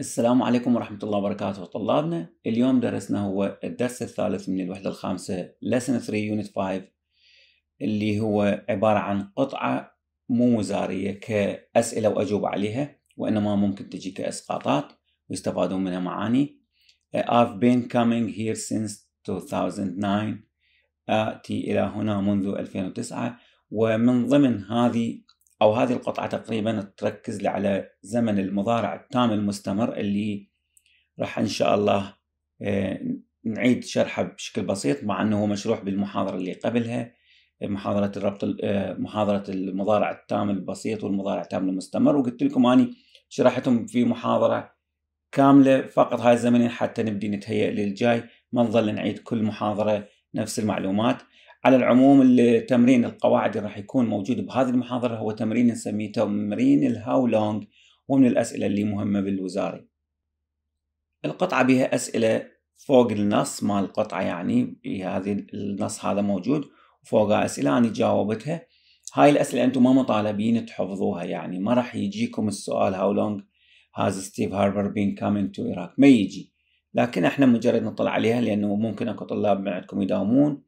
السلام عليكم ورحمة الله وبركاته طلابنا اليوم درسنا هو الدرس الثالث من الوحدة الخامسة lesson 3 unit 5 اللي هو عبارة عن قطعة مو وزارية كأسئلة وأجوبة عليها وإنما ممكن تجي كإسقاطات ويستفادون منها معاني uh, I've been coming here since 2009 آتي uh, إلى هنا منذ 2009 ومن ضمن هذه او هذه القطعه تقريبا تركز لي على زمن المضارع التام المستمر اللي راح ان شاء الله آه، نعيد شرحه بشكل بسيط مع انه هو مشروح بالمحاضره اللي قبلها محاضره الربط آه، محاضره المضارع التام البسيط والمضارع التام المستمر وقلت لكم اني شرحتهم في محاضره كامله فقط هاي الزمنين حتى نبدي نتهيأ للجاي ما نظل نعيد كل محاضره نفس المعلومات على العموم التمرين القواعد اللي راح يكون موجود بهذه المحاضرة هو تمرين نسميه تمرين الهاو لونج ومن الأسئلة اللي مهمة بالوزاري القطعة بها أسئلة فوق النص مال القطعة يعني هذه النص هذا موجود وفوقها أسئلة أنا جاوبتها هاي الأسئلة أنتم ما مطالبين تحفظوها يعني ما راح يجيكم السؤال هاو لونج هاز ستيف هاربر بين كامينج تو إيراك ما يجي لكن احنا مجرد نطلع عليها لأنه ممكن أكو طلاب من عندكم يداومون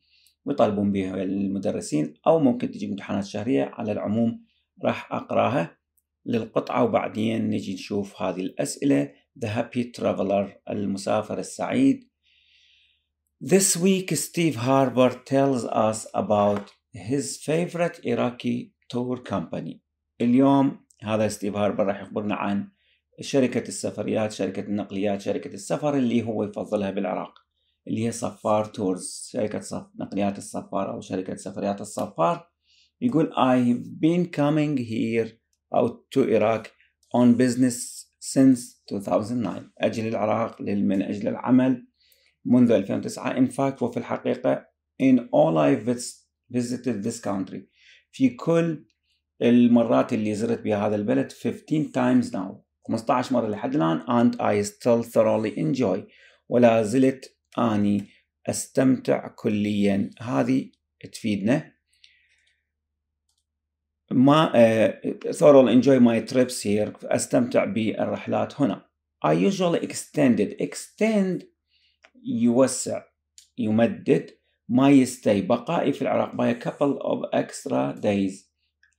ويطالبون بها المدرسين أو ممكن تجي امتحانات شهرية على العموم راح أقراها للقطعة وبعدين نجي نشوف هذه الأسئلة The Happy Traveler المسافر السعيد This week Steve Harper tells us about his favorite Iraqi tour company اليوم هذا ستيف هاربر راح يخبرنا عن شركة السفريات شركة النقليات شركة السفر اللي هو يفضلها بالعراق اللي هي صفار تورز شركة صف... نقليات الصفار أو شركة سفريات الصفار يقول I have been coming here أو to Iraq on business since 2009 أجل العراق من أجل العمل منذ 2009 in fact وفي الحقيقة in all I visited this country في كل المرات اللي زرت بها هذا البلد 15 times now 15 مرة لحد الآن and I still thoroughly enjoy ولا زلت اني استمتع كليا هذه تفيدنا ما آه، thoroughly enjoy my trips here استمتع بالرحلات هنا I usually extended extend يوسع يمدد ما يستي بقائي في العراق by a couple of extra days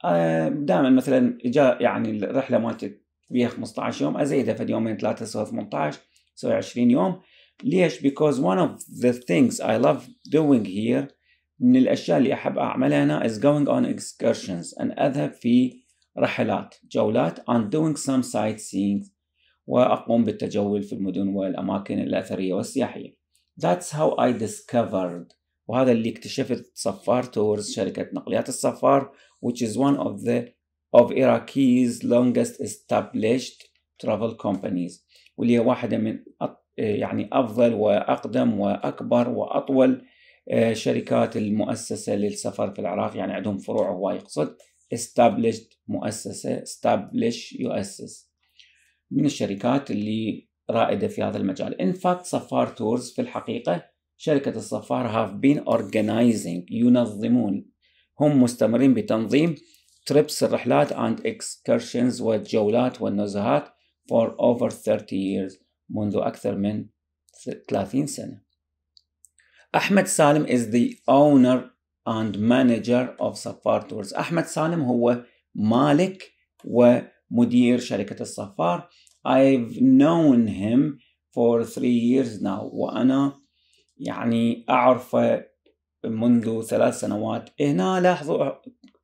آه، دائما مثلا جاء يعني الرحله مالتي فيها 15 يوم ازيدها فد يومين ثلاثه سوى 18 سوى 20 يوم ليش because one of the things I love doing here من الأشياء اللي أحب أعملها هنا is going on excursions and أذهب في رحلات جولات and doing some sightseeing وأقوم بالتجول في المدن والأماكن الأثرية والسياحية That's how I discovered وهذا اللي اكتشفت صفار تورز شركة نقليات الصفار which is one of the of Iraqi's longest established travel companies واللي هي واحدة من آه، يعني أفضل وأقدم وأكبر وأطول آه، شركات المؤسسة للسفر في العراق يعني عندهم فروع هو يقصد established مؤسسة establish يؤسس من الشركات اللي رائدة في هذا المجال in fact سفار تورز في الحقيقة شركة السفار have been organizing ينظمون هم مستمرين بتنظيم تريبس الرحلات and excursions والجولات والنزهات for over 30 years منذ أكثر من 30 سنة أحمد سالم is the owner and manager of Safar Tours أحمد سالم هو مالك ومدير شركة الصفار I've known him for three years now وأنا يعني أعرفه منذ ثلاث سنوات هنا لاحظوا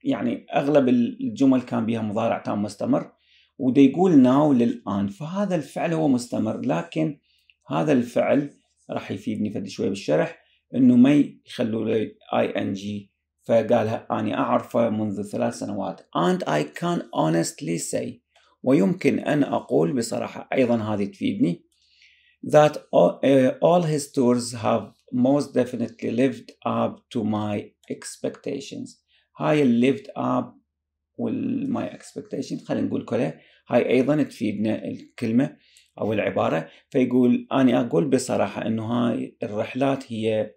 يعني أغلب الجمل كان بها مضارع تام مستمر وده يقول ناو للآن فهذا الفعل هو مستمر لكن هذا الفعل راح يفيدني فد شوي بالشرح انه ما يخلوا لي اي ان جي فقالها اني اعرفه منذ ثلاث سنوات and I can honestly say ويمكن ان اقول بصراحه ايضا هذه تفيدني that all his tours have most definitely lived up to my expectations هاي lived up والماي اكسبكتيشن خلينا نقول كلها هاي ايضا تفيدنا الكلمه او العباره فيقول انا اقول بصراحه انه هاي الرحلات هي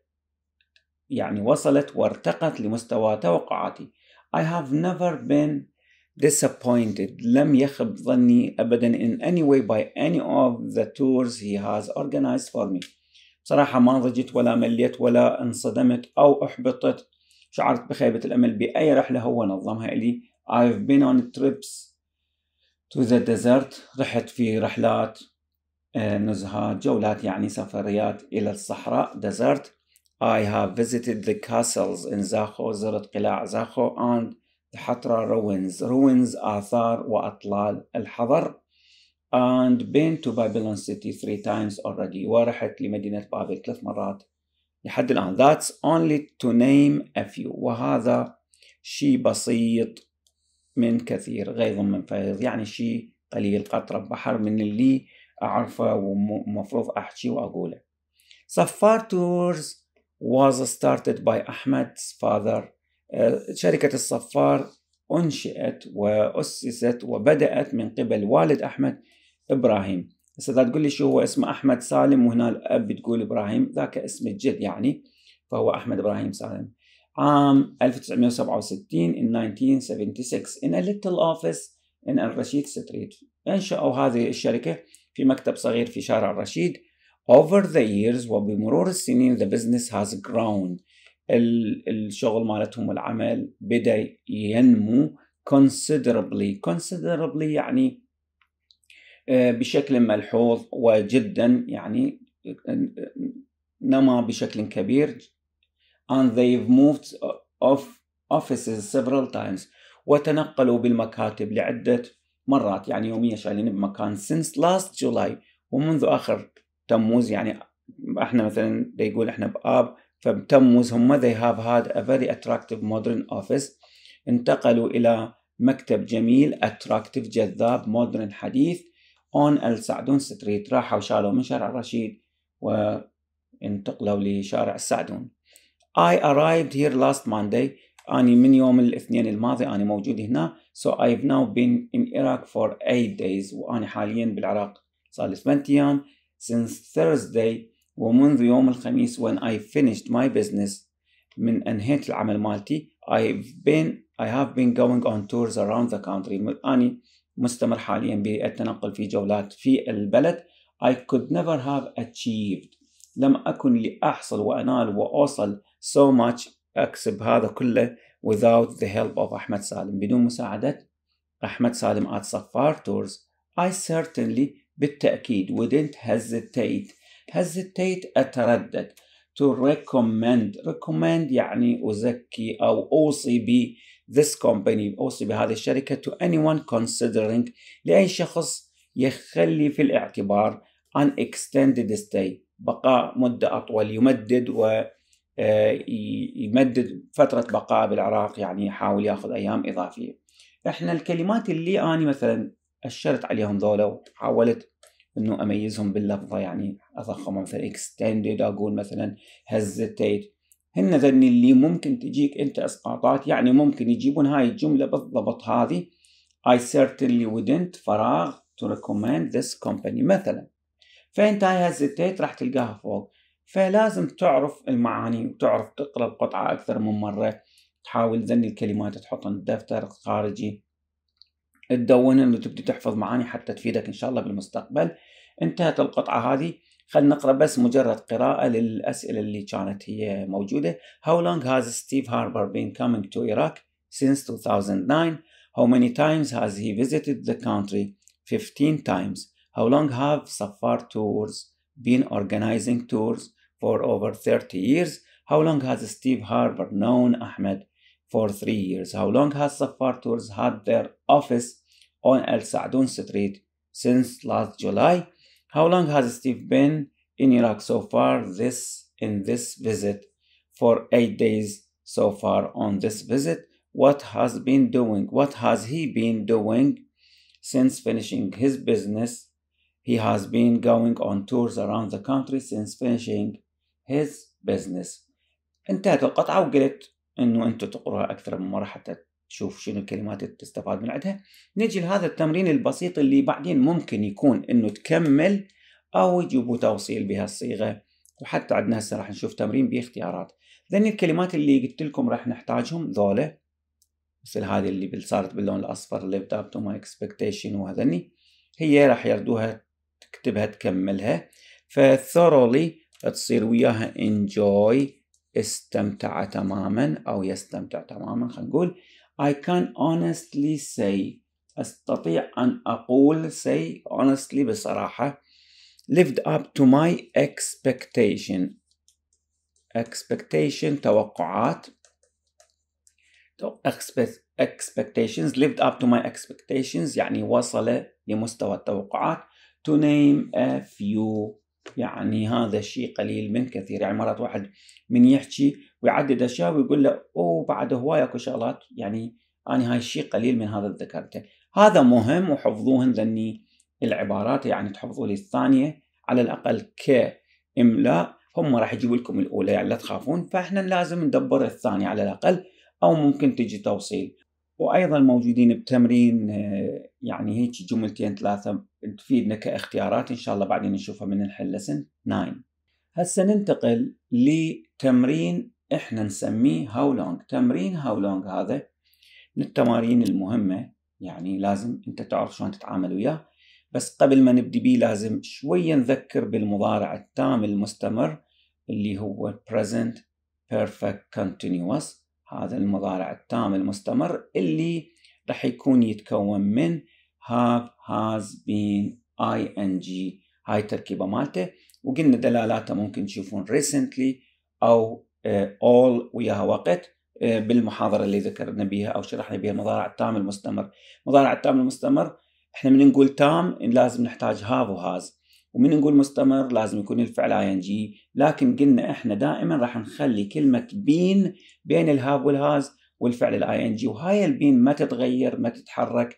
يعني وصلت وارتقت لمستوى توقعاتي I have never been disappointed لم يخب ظني أبدا in any way by any of the tours he has organized for me بصراحة ما ضجت ولا مليت ولا انصدمت أو أحبطت شعرت بخيبة الأمل بأي رحلة هو نظمها لي I've been on trips to the desert رحت في رحلات نزهات جولات يعني سفريات إلى الصحراء desert I have visited the castles in Zaho زرت قلاع Zaho and the Hatra ruins ruins آثار وأطلال الحضر and been to Babylon City three times already ورحت لمدينة بابل ثلاث مرات لحد الآن that's only to name a few وهذا شيء بسيط من كثير غيظ من فيض يعني شيء قليل قطرة بحر من اللي أعرفه ومفروض أحكي وأقوله صفار تورز was started by أحمد's father آه، شركة الصفار أنشئت وأسست وبدأت من قبل والد أحمد إبراهيم هسه تقول لي شو هو اسمه أحمد سالم وهنا الأب تقول إبراهيم ذاك اسم الجد يعني فهو أحمد إبراهيم سالم عام 1967 in 1976 in a little office in الرشيد ستريت انشأوا هذه الشركة في مكتب صغير في شارع الرشيد over the years وبمرور السنين the business has grown الشغل مالتهم والعمل بدأ ينمو considerably considerably يعني آه، بشكل ملحوظ وجدا يعني آه، آه، نما بشكل كبير and they've moved uh, off offices several times وتنقلوا بالمكاتب لعدة مرات يعني يوميا شايلين بمكان since last July ومنذ آخر تموز يعني احنا مثلا يقول احنا بآب فبتموز هم they have had a very attractive modern office انتقلوا إلى مكتب جميل attractive جذاب modern حديث on السعدون ستريت راحوا شالوا من شارع الرشيد وانتقلوا لشارع السعدون I arrived here last Monday أني من يوم الاثنين الماضي أنا موجود هنا so I've now been in Iraq for 8 days وأنا حاليا بالعراق صار لي 8 أيام since Thursday ومنذ يوم الخميس when I finished my business من أنهيت العمل مالتي I've been I have been going on tours around the country أني مستمر حاليا بالتنقل في جولات في البلد I could never have achieved لم أكن لأحصل وأنال وأوصل so much اكسب هذا كله without the help of احمد سالم بدون مساعده احمد سالم at صفار تورز I certainly بالتاكيد wouldn't hesitate hesitate اتردد to recommend recommend يعني أزكي أو أوصي ب this company أوصي بهذه الشركة to anyone considering لأي شخص يخلي في الاعتبار an extended stay بقاء مدة أطول يمدد و آه، يمدد فترة بقاء بالعراق يعني يحاول ياخذ أيام إضافية احنا الكلمات اللي أنا مثلا أشرت عليهم ذولا وحاولت انه اميزهم باللفظه يعني اضخمهم مثلا اكستندد اقول مثلا هزتيت هن ذني اللي ممكن تجيك انت اسقاطات يعني ممكن يجيبون هاي الجمله بالضبط هذه I certainly wouldn't فراغ to recommend this company مثلا فانت هاي هزتيت راح تلقاها فوق فلازم تعرف المعاني وتعرف تقرا القطعه اكثر من مره تحاول زن الكلمات تحطهم بدفتر خارجي تدونهم وتبدي تحفظ معاني حتى تفيدك ان شاء الله بالمستقبل انتهت القطعه هذه خلينا نقرا بس مجرد قراءه للاسئله اللي كانت هي موجوده How long has Steve Harper been coming to Iraq since 2009 How many times has he visited the country 15 times How long have Safar tours been organizing tours for over 30 years. How long has Steve Harper known Ahmed? For three years. How long has Safar Tours had their office on El Sa'dun Street? Since last July. How long has Steve been in Iraq so far this in this visit? For eight days so far on this visit. What has been doing? What has he been doing since finishing his business? He has been going on tours around the country since finishing his business انتهت القطعة وقلت انه انتم تقروها اكثر من مرة حتى تشوف شنو الكلمات اللي تستفاد من عندها نجي لهذا التمرين البسيط اللي بعدين ممكن يكون انه تكمل او يجيبوا توصيل بهالصيغة وحتى عندنا هسه راح نشوف تمرين باختيارات ذني الكلمات اللي قلت لكم راح نحتاجهم ذولا مثل هذه اللي صارت باللون الاصفر lived up to my expectation وهذني هي راح يردوها تكتبها تكملها ف thoroughly تصير وياها enjoy استمتع تماما أو يستمتع تماما خلينا نقول I can honestly say أستطيع أن أقول say honestly بصراحة lived up to my expectation expectation توقعات expectations lived up to my expectations يعني وصل لمستوى التوقعات to name a few يعني هذا شيء قليل من كثير يعني مرات واحد من يحكي ويعدد اشياء ويقول له اوه بعد هواي اكو شغلات يعني انا هاي الشيء قليل من هذا ذكرته هذا مهم وحفظوهن ذني العبارات يعني تحفظوا لي الثانيه على الاقل كاملاء هم راح يجيبوا لكم الاولى يعني لا تخافون فاحنا لازم ندبر الثانيه على الاقل او ممكن تجي توصيل وايضا موجودين بتمرين آه، يعني هيك جملتين ثلاثه تفيدنا كاختيارات ان شاء الله بعدين نشوفها من الحل لسن 9 هسه ننتقل لتمرين احنا نسميه هاو لونج تمرين هاو لونج هذا من التمارين المهمه يعني لازم انت تعرف شلون تتعامل وياه بس قبل ما نبدي بيه لازم شويه نذكر بالمضارع التام المستمر اللي هو present perfect continuous هذا المضارع التام المستمر اللي راح يكون يتكون من have has been ing هاي التركيبة مالته وقلنا دلالاته ممكن تشوفون recently أو آه، all وياها وقت آه، بالمحاضرة اللي ذكرنا بها أو شرحنا بها المضارع التام المستمر المضارع التام المستمر احنا من نقول تام لازم نحتاج have وهاز ومن نقول مستمر لازم يكون الفعل اي ان جي لكن قلنا احنا دائما راح نخلي كلمه بين بين الهاب والهاز والفعل الاي ان جي وهاي البين ما تتغير ما تتحرك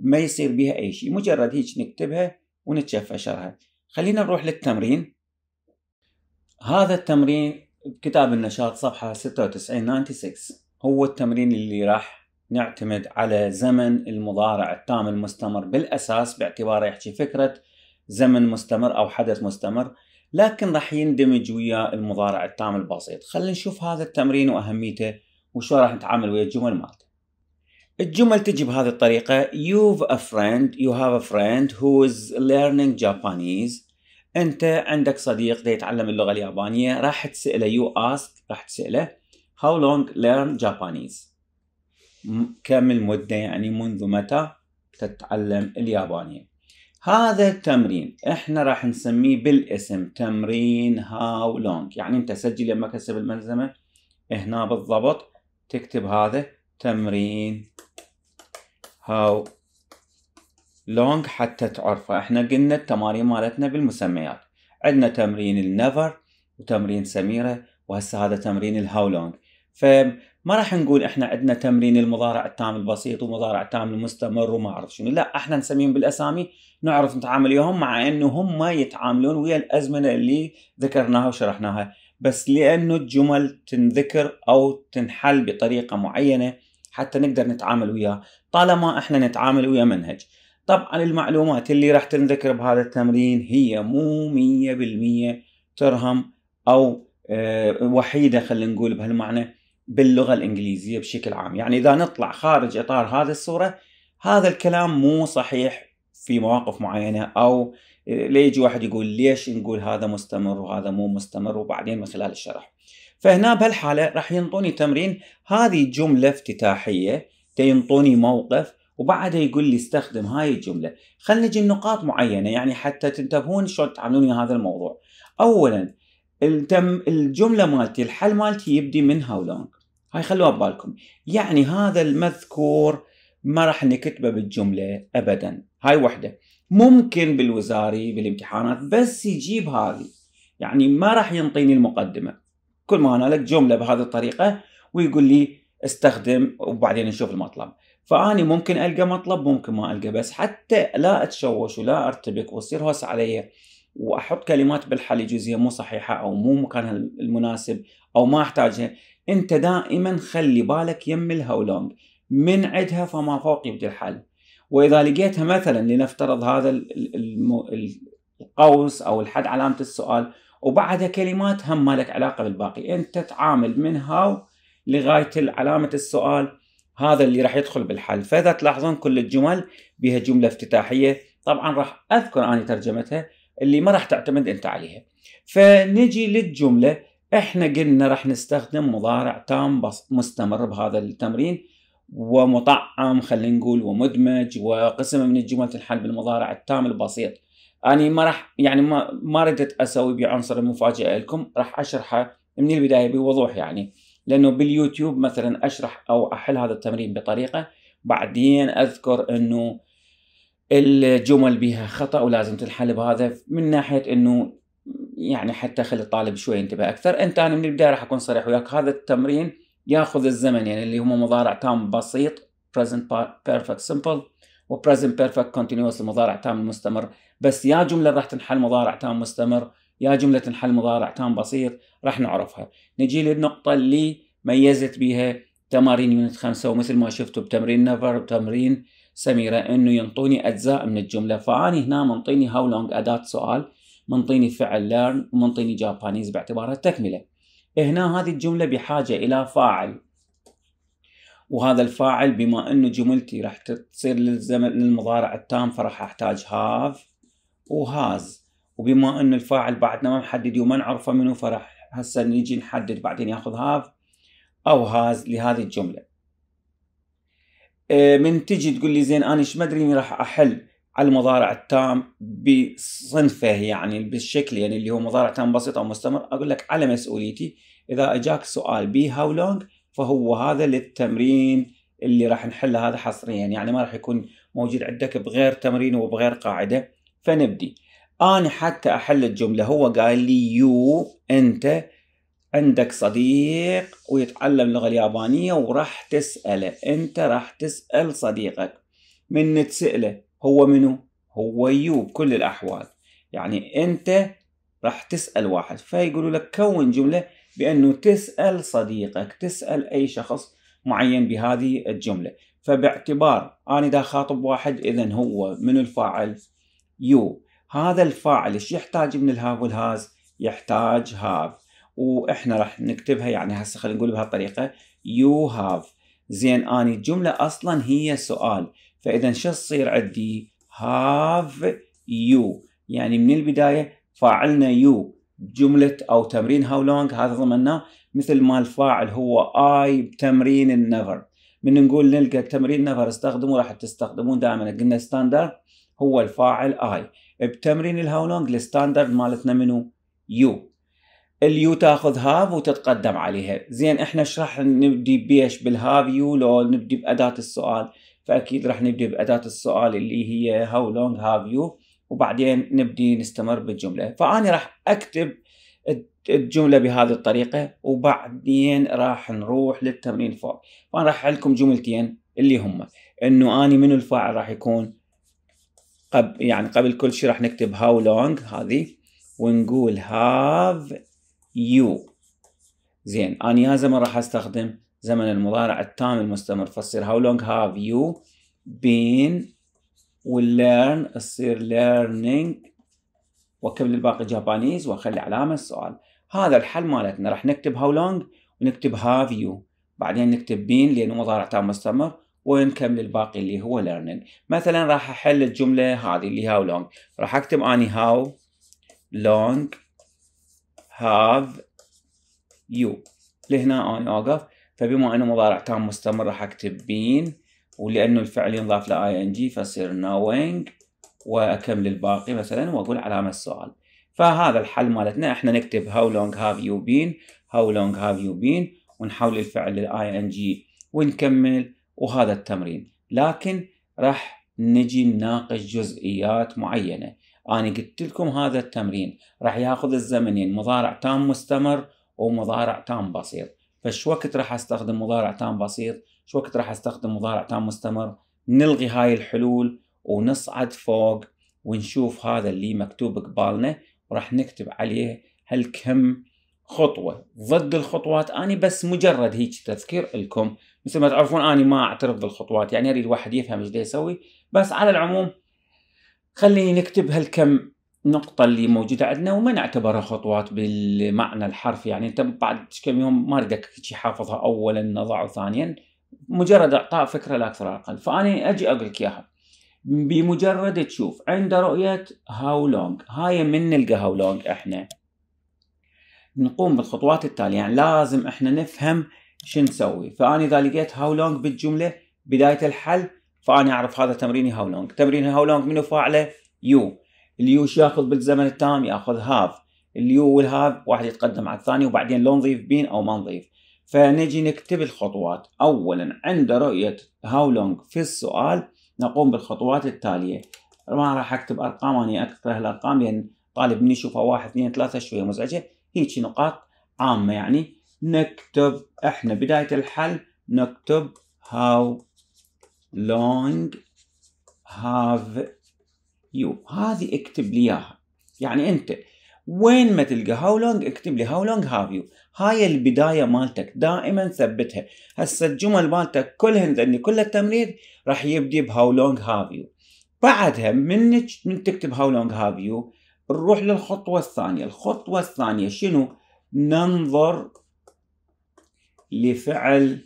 ما يصير بها اي شيء مجرد هيك نكتبها ونتشفى شرها خلينا نروح للتمرين هذا التمرين بكتاب النشاط صفحه 96 96 هو التمرين اللي راح نعتمد على زمن المضارع التام المستمر بالاساس باعتباره يحكي فكره زمن مستمر او حدث مستمر لكن راح يندمج ويا المضارع التام البسيط خلينا نشوف هذا التمرين واهميته وشو راح نتعامل ويا الجمل مالته الجمل تجي بهذه الطريقة you've a friend you have a friend who is learning Japanese انت عندك صديق دا يتعلم اللغة اليابانية راح تسأله you ask راح تسأله how long learn Japanese كم المدة يعني منذ متى تتعلم اليابانية هذا التمرين احنا راح نسميه بالاسم تمرين هاو لونج يعني انت سجل لما كسب الملزمه هنا بالضبط تكتب هذا تمرين هاو لونج حتى تعرفه احنا قلنا التمارين مالتنا بالمسميات عندنا تمرين النفر وتمرين سميره وهسه هذا تمرين الهاو لونج ما راح نقول احنا عندنا تمرين المضارع التام البسيط ومضارع التام المستمر وما اعرف شنو لا احنا نسميهم بالاسامي نعرف نتعامل وياهم مع انه هم يتعاملون ويا الازمنه اللي ذكرناها وشرحناها بس لانه الجمل تنذكر او تنحل بطريقه معينه حتى نقدر نتعامل وياه طالما احنا نتعامل ويا منهج طبعا المعلومات اللي راح تنذكر بهذا التمرين هي مو مية بالمية ترهم او آه، وحيدة خلينا نقول بهالمعنى باللغه الانجليزيه بشكل عام، يعني اذا نطلع خارج اطار هذه الصوره هذا الكلام مو صحيح في مواقف معينه او ليجي واحد يقول ليش نقول هذا مستمر وهذا مو مستمر وبعدين من خلال الشرح. فهنا بهالحاله راح ينطوني تمرين هذه جمله افتتاحيه ينطوني موقف وبعدها يقول لي استخدم هاي الجملة خلينا نجي نقاط معينة يعني حتى تنتبهون شلون تعاملون هذا الموضوع أولا الجملة مالتي الحل مالتي يبدي من هاو لونج هاي خلوها ببالكم يعني هذا المذكور ما راح نكتبه بالجملة أبدا هاي وحدة ممكن بالوزاري بالامتحانات بس يجيب هذه يعني ما راح ينطيني المقدمة كل ما أنا لك جملة بهذه الطريقة ويقول لي استخدم وبعدين نشوف المطلب فأني ممكن ألقى مطلب ممكن ما ألقى بس حتى لا أتشوش ولا أرتبك وأصير هوس علي وأحط كلمات بالحل جزئية مو صحيحة أو مو مكانها المناسب أو ما أحتاجها انت دائما خلي بالك يم الهولونج من عدها فما فوق يبدو الحل واذا لقيتها مثلا لنفترض هذا القوس او الحد علامه السؤال وبعدها كلمات هم مالك علاقه بالباقي انت تعامل من هاو لغايه علامه السؤال هذا اللي راح يدخل بالحل فاذا تلاحظون كل الجمل بها جمله افتتاحيه طبعا راح اذكر اني ترجمتها اللي ما راح تعتمد انت عليها فنجي للجمله احنا قلنا راح نستخدم مضارع تام مستمر بهذا التمرين ومطعم خلينا نقول ومدمج وقسم من الجمل تنحل بالمضارع التام البسيط اني ما راح يعني ما ما ردت اسوي بعنصر المفاجاه لكم راح اشرحه من البدايه بوضوح يعني لانه باليوتيوب مثلا اشرح او احل هذا التمرين بطريقه بعدين اذكر انه الجمل بها خطا ولازم تنحل بهذا من ناحيه انه يعني حتى خلي الطالب شوي ينتبه اكثر انت انا من البدايه راح اكون صريح وياك هذا التمرين ياخذ الزمن يعني اللي هم مضارع تام بسيط present perfect simple و present perfect continuous المضارع تام المستمر بس يا جمله راح تنحل مضارع تام مستمر يا جمله تنحل مضارع تام بسيط راح نعرفها نجي للنقطه اللي ميزت بها تمارين يونت خمسة ومثل ما شفتوا بتمرين نفر بتمرين سميرة انه ينطوني اجزاء من الجملة فاني هنا منطيني هاو لونج اداة سؤال منطيني فعل learn ومنطيني جابانيز باعتبارها تكملة هنا هذه الجملة بحاجة إلى فاعل وهذا الفاعل بما أنه جملتي راح تصير للزمن للمضارع التام فراح أحتاج have وهاز وبما أنه الفاعل بعدنا ما محدد وما نعرفه منه فراح هسه نيجي نحدد بعدين ياخذ have أو هاز لهذه الجملة آه، من تجي تقول لي زين أنا ايش ما أدري راح أحل على المضارع التام بصنفه يعني بالشكل يعني اللي هو مضارع تام بسيط او مستمر اقول لك على مسؤوليتي اذا اجاك سؤال بي هاو لونج فهو هذا للتمرين اللي راح نحله هذا حصريا يعني, يعني ما راح يكون موجود عندك بغير تمرين وبغير قاعده فنبدي انا حتى احل الجمله هو قال لي يو انت عندك صديق ويتعلم اللغه اليابانيه وراح تساله انت راح تسال صديقك من تساله هو منو هو يو بكل الأحوال يعني أنت راح تسأل واحد فيقولوا لك كون جملة بأنه تسأل صديقك تسأل أي شخص معين بهذه الجملة فباعتبار أنا دا خاطب واحد إذا هو من الفاعل يو هذا الفاعل ايش يحتاج من الهاف والهاز يحتاج هاف واحنا راح نكتبها يعني هسه خلينا نقول بهالطريقه يو هاف زين اني الجمله اصلا هي سؤال فاذا شو تصير عندي هاف يو يعني من البدايه فاعلنا يو جملة أو تمرين هاو لونج هذا ضمناه مثل ما الفاعل هو آي بتمرين النفر من نقول نلقى تمرين نفر استخدمه راح تستخدمون دائما قلنا ستاندرد هو الفاعل آي بتمرين الهاو لونج الستاندرد مالتنا منو يو اليو تاخذ هاف وتتقدم عليها زين احنا شرح نبدي بيش بالهاف يو لو نبدي بأداة السؤال فاكيد راح نبدا باداه السؤال اللي هي How long have you وبعدين نبدي نستمر بالجمله فانا راح اكتب الجمله بهذه الطريقه وبعدين راح نروح للتمرين فوق فانا راح لكم جملتين اللي هم انه اني من الفاعل راح يكون قبل يعني قبل كل شيء راح نكتب how long هذه ونقول have you زين انا يا زلمه راح استخدم زمن المضارع التام المستمر فتصير how long have you been learn تصير learning وكمل الباقي جابانيز واخلي علامة السؤال هذا الحل مالتنا راح نكتب how long ونكتب have you بعدين نكتب been لأنه مضارع تام مستمر ونكمل الباقي اللي هو learning مثلا راح أحل الجملة هذه اللي how long راح أكتب أني how long have you لهنا أنا أوقف فبما انه مضارع تام مستمر راح اكتب بين ولانه الفعل ينضاف لاي ان جي فصير نوينج واكمل الباقي مثلا واقول علامه السؤال فهذا الحل مالتنا احنا نكتب how long have you been how long have you been ونحول الفعل للاي ان جي ونكمل وهذا التمرين لكن راح نجي نناقش جزئيات معينه انا قلت لكم هذا التمرين راح ياخذ الزمنين مضارع تام مستمر ومضارع تام بسيط فش وقت راح استخدم مضارع تام بسيط شو وقت راح استخدم مضارع تام مستمر نلغي هاي الحلول ونصعد فوق ونشوف هذا اللي مكتوب قبالنا وراح نكتب عليه هالكم خطوة ضد الخطوات أنا بس مجرد هيك تذكير لكم مثل ما تعرفون أنا ما أعترف بالخطوات يعني أريد واحد يفهم ايش يسوي بس على العموم خليني نكتب هالكم النقطة اللي موجودة عندنا وما نعتبرها خطوات بالمعنى الحرفي يعني انت بعد كم يوم ما ردك حافظها اولا نضع ثانيا مجرد اعطاء فكرة لا اكثر اقل فانا اجي اقول لك اياها بمجرد تشوف عند رؤية هاو لونج هاي من نلقى هاو لونج احنا نقوم بالخطوات التالية يعني لازم احنا نفهم شو نسوي فأنا إذا لقيت هاو لونج بالجملة بداية الحل فأنا أعرف هذا تمريني هاو لونج تمريني هاو لونج منو فاعله يو شو ياخذ بالزمن التام ياخذ هاف اليو والهاف واحد يتقدم على الثاني وبعدين لو نضيف بين او ما نضيف فنجي نكتب الخطوات اولا عند رؤيه هاو لونج في السؤال نقوم بالخطوات التاليه ما راح اكتب ارقام انا اكثر الارقام لان طالب مني يشوفها واحد اثنين ثلاثه شويه مزعجه هيك نقاط عامه يعني نكتب احنا بدايه الحل نكتب how long have يو هذه اكتب لي اياها يعني انت وين ما تلقى هاو لونج اكتب لي هاو لونج هاف يو هاي البدايه مالتك دائما ثبتها هسه الجمل مالتك كلهن لان كل التمرير راح يبدي بهاو لونج هاف يو بعدها من من تكتب هاو لونج هاف يو نروح للخطوه الثانيه الخطوه الثانيه شنو ننظر لفعل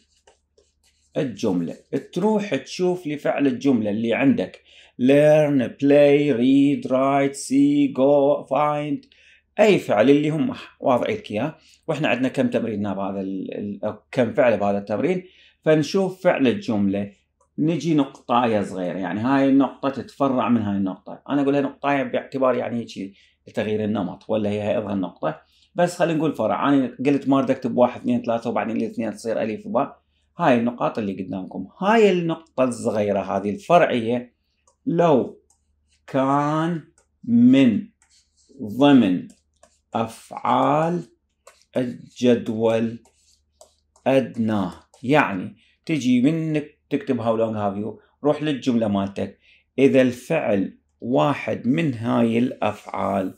الجمله تروح تشوف لفعل الجمله اللي عندك learn, play, read, write, see, go, find اي فعل اللي هم واضعين لك اياه واحنا عندنا كم تمرين بهذا ال... كم فعل بهذا التمرين فنشوف فعل الجمله نجي نقطايه صغيره يعني هاي النقطه تتفرع من هاي النقطه انا اقول لها نقطايه باعتبار يعني هيك لتغيير النمط ولا هي ايضا نقطه بس خلينا نقول فرع انا قلت ما اريد اكتب واحد اثنين ثلاثه وبعدين الاثنين تصير الف وباء هاي النقاط اللي قدامكم هاي النقطه الصغيره هذه الفرعيه لو كان من ضمن أفعال الجدول أدناه يعني تجي منك تكتب هاو long هاف يو روح للجملة مالتك إذا الفعل واحد من هاي الأفعال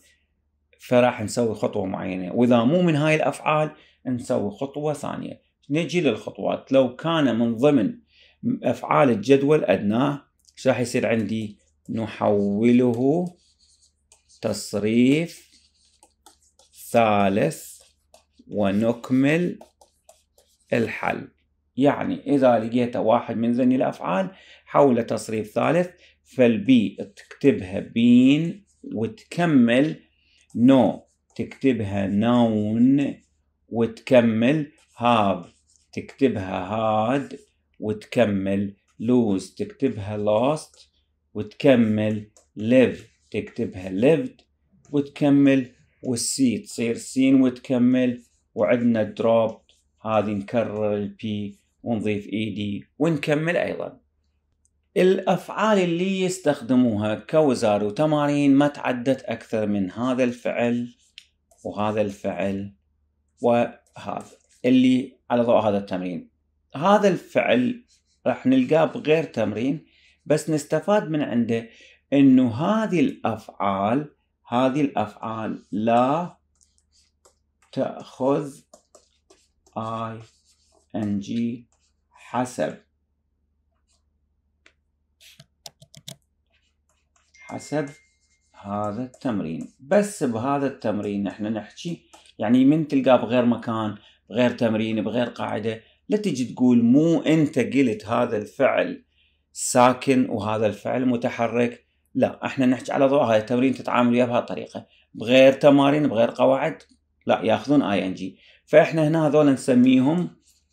فراح نسوي خطوة معينة وإذا مو من هاي الأفعال نسوي خطوة ثانية نجي للخطوات لو كان من ضمن أفعال الجدول أدناه شو راح يصير عندي نحوله تصريف ثالث ونكمل الحل يعني إذا لقيت واحد من ذني الأفعال حول تصريف ثالث فالبي تكتبها بين وتكمل نو تكتبها نون وتكمل هاف تكتبها هاد وتكمل lose تكتبها lost وتكمل ليف تكتبها ليفد وتكمل والسي تصير سين وتكمل وعندنا دروب هذه نكرر البي ونضيف اي e دي ونكمل ايضا الافعال اللي يستخدموها كوزار وتمارين ما تعدت اكثر من هذا الفعل وهذا الفعل وهذا اللي على ضوء هذا التمرين هذا الفعل راح نلقاه بغير تمرين بس نستفاد من عنده انه هذه الافعال هذه الافعال لا تاخذ اي ان جي حسب حسب هذا التمرين بس بهذا التمرين احنا نحكي يعني من تلقاه بغير مكان بغير تمرين بغير قاعده لا تجي تقول مو انت قلت هذا الفعل ساكن وهذا الفعل متحرك لا احنا نحكي على ضوء هاي التمرين تتعامل وياه بهالطريقه بغير تمارين بغير قواعد لا ياخذون اي ان جي فاحنا هنا هذول نسميهم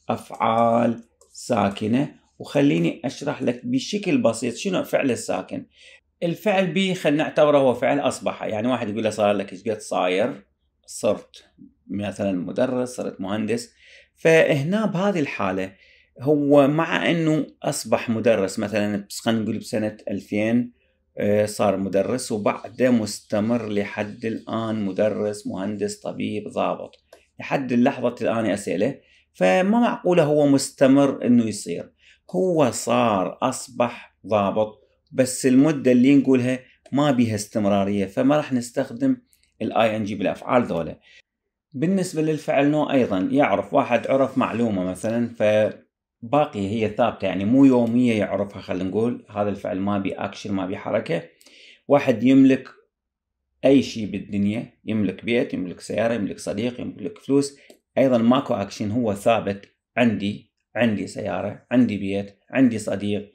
افعال ساكنه وخليني اشرح لك بشكل بسيط شنو فعل الساكن الفعل بي خلينا نعتبره هو فعل اصبح يعني واحد يقول له صار لك ايش قد صاير صرت مثلا مدرس صرت مهندس فهنا بهذه الحالة هو مع انه اصبح مدرس مثلا خلينا نقول بسنة 2000 آه، صار مدرس وبعده مستمر لحد الان مدرس مهندس طبيب ضابط لحد اللحظة الان اسئله فما معقولة هو مستمر انه يصير هو صار اصبح ضابط بس المدة اللي نقولها ما بيها استمرارية فما راح نستخدم الاي ان جي بالافعال ذولا بالنسبة للفعل نو أيضا يعرف واحد عرف معلومة مثلا فباقي هي ثابتة يعني مو يومية يعرفها خلينا نقول هذا الفعل ما بي أكشن ما بي حركة واحد يملك أي شيء بالدنيا يملك بيت يملك سيارة يملك صديق يملك فلوس أيضا ماكو أكشن هو ثابت عندي عندي سيارة عندي بيت عندي صديق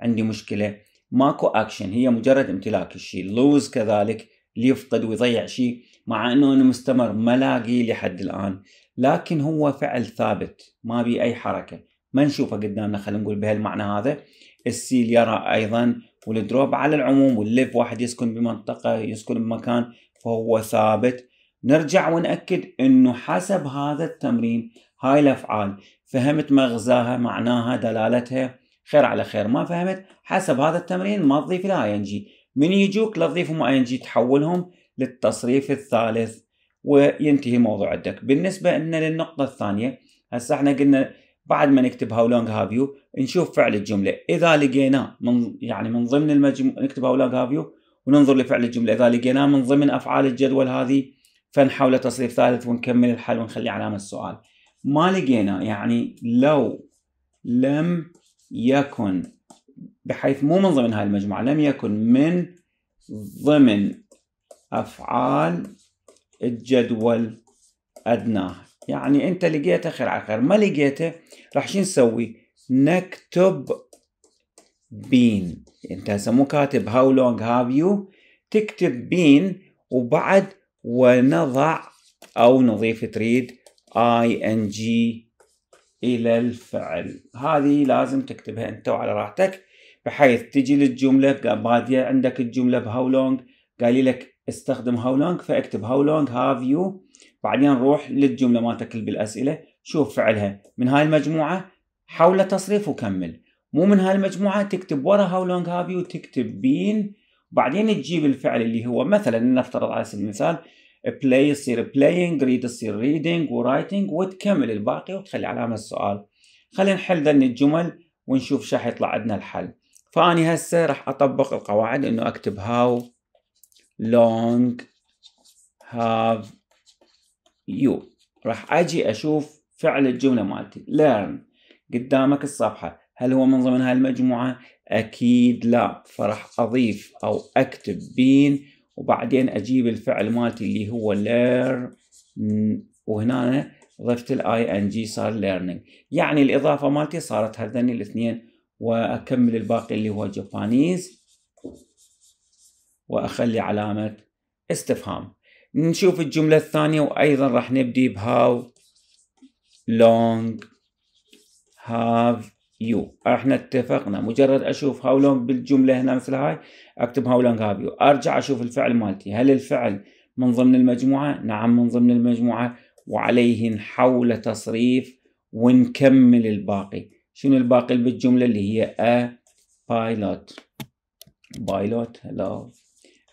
عندي مشكلة ماكو أكشن هي مجرد امتلاك الشيء لوز كذلك اللي يفقد ويضيع شيء مع انه انا مستمر ما لاقي لحد الان لكن هو فعل ثابت ما بي اي حركه ما نشوفه قدامنا خلينا نقول بهالمعنى هذا السيل يرى ايضا والدروب على العموم والليف واحد يسكن بمنطقه يسكن بمكان فهو ثابت نرجع ونأكد انه حسب هذا التمرين هاي الافعال فهمت مغزاها معناها دلالتها خير على خير ما فهمت حسب هذا التمرين ما تضيف لها اي ان جي من يجوك لا تضيفهم اي ان جي تحولهم للتصريف الثالث وينتهي موضوع عندك بالنسبة لنا للنقطة الثانية هسه احنا قلنا بعد ما نكتب هاو لونج هاف يو نشوف فعل الجملة إذا لقيناه من يعني من ضمن المجموع نكتب هاو لونج هاف يو وننظر لفعل الجملة إذا لقيناه من ضمن أفعال الجدول هذه فنحاول تصريف ثالث ونكمل الحل ونخلي علامة السؤال ما لقينا يعني لو لم يكن بحيث مو من ضمن هاي المجموعة لم يكن من ضمن أفعال الجدول أدناه يعني أنت لقيته خير على خير ما لقيته راح شو نسوي نكتب بين أنت هسه مو كاتب هاو لونج هاف يو تكتب بين وبعد ونضع أو نضيف تريد اي ان جي الى الفعل هذه لازم تكتبها انت وعلى راحتك بحيث تجي للجمله باديه عندك الجمله بهاو لونج قال لك استخدم هاو لونج فاكتب هاو لونج هاف يو بعدين روح للجمله مالتك بالاسئله شوف فعلها من هاي المجموعه حول تصريف وكمل مو من هاي المجموعه تكتب ورا هاو لونج هاف يو تكتب بين بعدين تجيب الفعل اللي هو مثلا لنفترض على سبيل المثال بلاي يصير بلاينج ريد يصير ريدنج ورايتنج وتكمل الباقي وتخلي علامه السؤال خلينا نحل ذن الجمل ونشوف شو حيطلع عندنا الحل فاني هسه راح اطبق القواعد انه اكتب هاو long have you راح اجي اشوف فعل الجمله مالتي learn قدامك الصفحه هل هو من ضمن هاي المجموعه اكيد لا فراح اضيف او اكتب بين وبعدين اجيب الفعل مالتي اللي هو learn وهنا ضفت الاي ان جي صار learning يعني الاضافه مالتي صارت هذني الاثنين واكمل الباقي اللي هو جابانيز واخلي علامه استفهام نشوف الجمله الثانيه وايضا راح نبدي بهاو لونج هاف يو احنا اتفقنا مجرد اشوف هاو لونج بالجمله هنا مثل هاي اكتب هاو لونج هاف يو ارجع اشوف الفعل مالتي هل الفعل من ضمن المجموعه نعم من ضمن المجموعه وعليه نحول تصريف ونكمل الباقي شنو الباقي بالجمله اللي هي ا بايلوت بايلوت لوف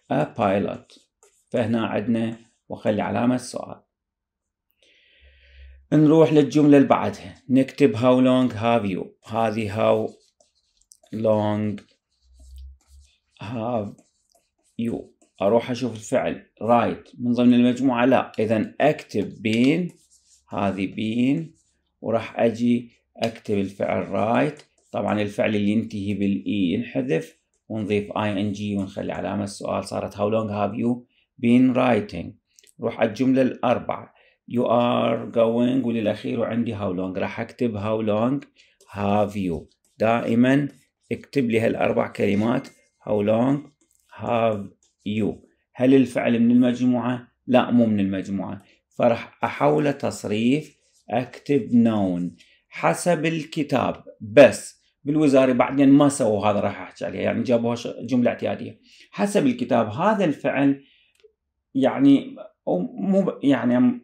a آه، pilot فهنا عندنا وخلي علامة السؤال نروح للجملة اللي بعدها نكتب how long have you هذه how long have you أروح أشوف الفعل right من ضمن المجموعة لا إذا أكتب been هذه been وراح أجي أكتب الفعل right طبعا الفعل اللي ينتهي بالإي e ينحذف ونضيف ing ونخلي علامة السؤال صارت how long have you been writing روح على الجملة الأربعة you are going وللأخير وعندي how long راح أكتب how long have you دائما اكتب لي هالأربع كلمات how long have you هل الفعل من المجموعة؟ لا مو من المجموعة فرح أحوله تصريف أكتب noun حسب الكتاب بس بالوزارة بعدين ما سووا هذا راح أحكي عليه يعني جابوها جملة اعتيادية حسب الكتاب هذا الفعل يعني مو يعني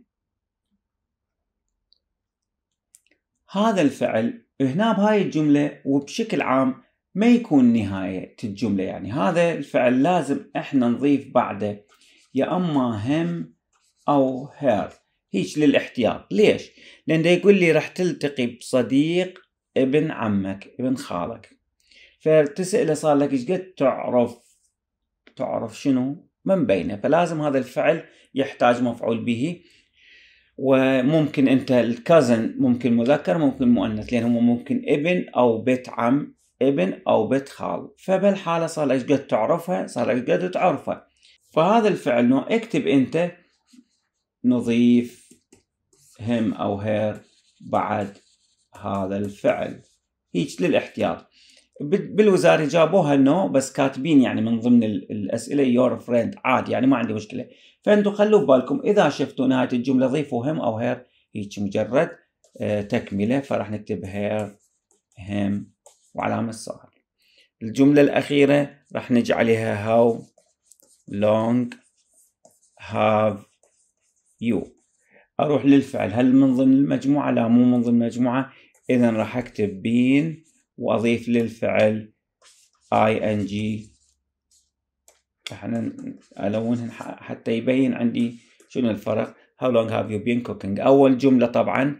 هذا الفعل هنا بهاي الجملة وبشكل عام ما يكون نهاية الجملة يعني هذا الفعل لازم احنا نضيف بعده يا اما هم او هير هيك للاحتياط ليش؟ لأن ده يقول لي راح تلتقي بصديق ابن عمك ابن خالك فتسأله صار لك ايش قد تعرف تعرف شنو من بينه فلازم هذا الفعل يحتاج مفعول به وممكن انت الكازن ممكن مذكر ممكن مؤنث لان هم ممكن ابن او بيت عم ابن او بيت خال فبالحاله صار ايش قد تعرفها صار ايش قد تعرفها فهذا الفعل نوع اكتب انت نضيف هم او هير بعد هذا الفعل هيك للاحتياط بالوزاره جابوها نو بس كاتبين يعني من ضمن الاسئله يور فريند عادي يعني ما عندي مشكله فانتم خلوا ببالكم اذا شفتوا نهايه الجمله ضيفوا هم او هير هيك مجرد آه، تكمله فراح نكتب هير هم وعلامه صغر الجمله الاخيره راح نجي عليها لونج هاف يو اروح للفعل هل من ضمن المجموعه لا مو من ضمن المجموعه إذا راح أكتب been وأضيف للفعل ing احنا ألونهن حتى يبين عندي شنو الفرق how long have you been cooking أول جملة طبعا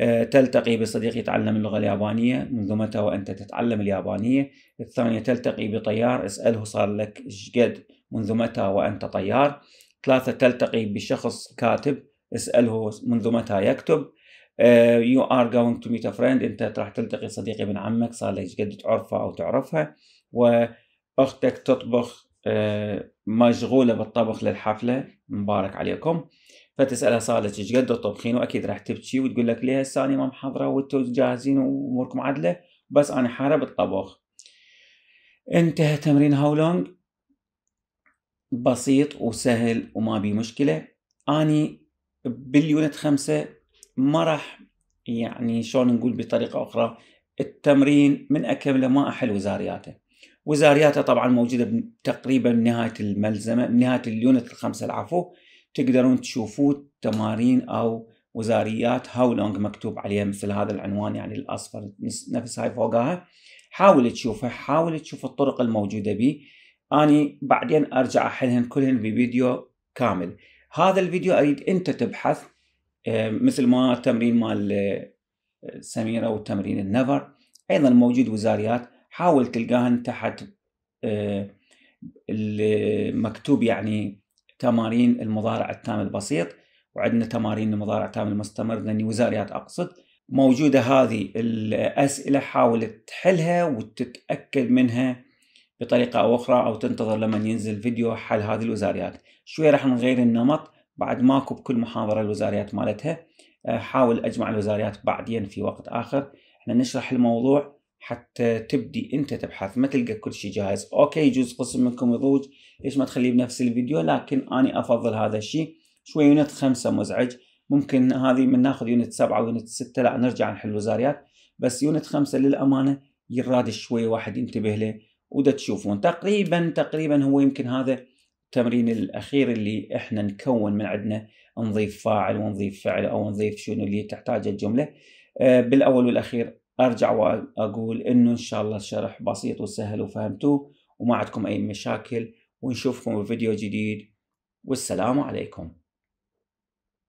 آه، تلتقي بصديق يتعلم اللغة اليابانية منذ متى وأنت تتعلم اليابانية الثانية تلتقي بطيار اسأله صار لك شقد منذ متى وأنت طيار ثلاثة تلتقي بشخص كاتب اسأله منذ متى يكتب يو ار جوينج تو ميت ا فريند انت راح تلتقي صديق ابن عمك صار لك قد تعرفه او تعرفها واختك تطبخ آه، مشغوله بالطبخ للحفله مبارك عليكم فتسالها صار لك ايش قد تطبخين واكيد راح تبكي وتقول لك ليه هسه ما محضره وانتم جاهزين واموركم عدله بس انا حاره بالطبخ انتهى تمرين هاو لونج بسيط وسهل وما بي مشكله اني باليونت خمسة ما راح يعني شلون نقول بطريقه اخرى التمرين من اكمله ما احل وزارياته وزارياته طبعا موجوده تقريبا نهايه الملزمه نهايه اليونت الخمسه العفو تقدرون تشوفوا تمارين او وزاريات هاو لونج مكتوب عليها مثل هذا العنوان يعني الاصفر نفس هاي فوقها حاول تشوفها حاول تشوف الطرق الموجوده به اني بعدين ارجع احلهن كلهن بفيديو كامل هذا الفيديو اريد انت تبحث مثل ما التمرين مال آه، سميرة وتمرين النفر أيضا موجود وزاريات حاول تلقاهن تحت آه، المكتوب يعني تمارين المضارع التام البسيط وعندنا تمارين المضارع التام المستمر لأني وزاريات أقصد موجودة هذه الأسئلة حاول تحلها وتتأكد منها بطريقة أو أخرى أو تنتظر لما ينزل فيديو حل هذه الوزاريات شوي راح نغير النمط بعد ماكو بكل محاضره الوزاريات مالتها آه، حاول اجمع الوزاريات بعدين في وقت اخر احنا نشرح الموضوع حتى تبدي انت تبحث ما تلقى كل شيء جاهز اوكي يجوز قسم منكم يضوج ليش ما تخليه بنفس الفيديو لكن انا افضل هذا الشيء شوي يونت خمسة مزعج ممكن هذه من ناخذ يونت سبعة ويونت ستة لا نرجع نحل الوزاريات بس يونت خمسة للأمانة يراد شوي واحد ينتبه له وده تشوفون تقريبا تقريبا هو يمكن هذا التمرين الاخير اللي احنا نكون من عندنا نضيف فاعل ونضيف فعل او نضيف شنو اللي تحتاج الجمله آه، بالاول والاخير ارجع واقول انه ان شاء الله الشرح بسيط وسهل وفهمتوه وما عندكم اي مشاكل ونشوفكم بفيديو جديد والسلام عليكم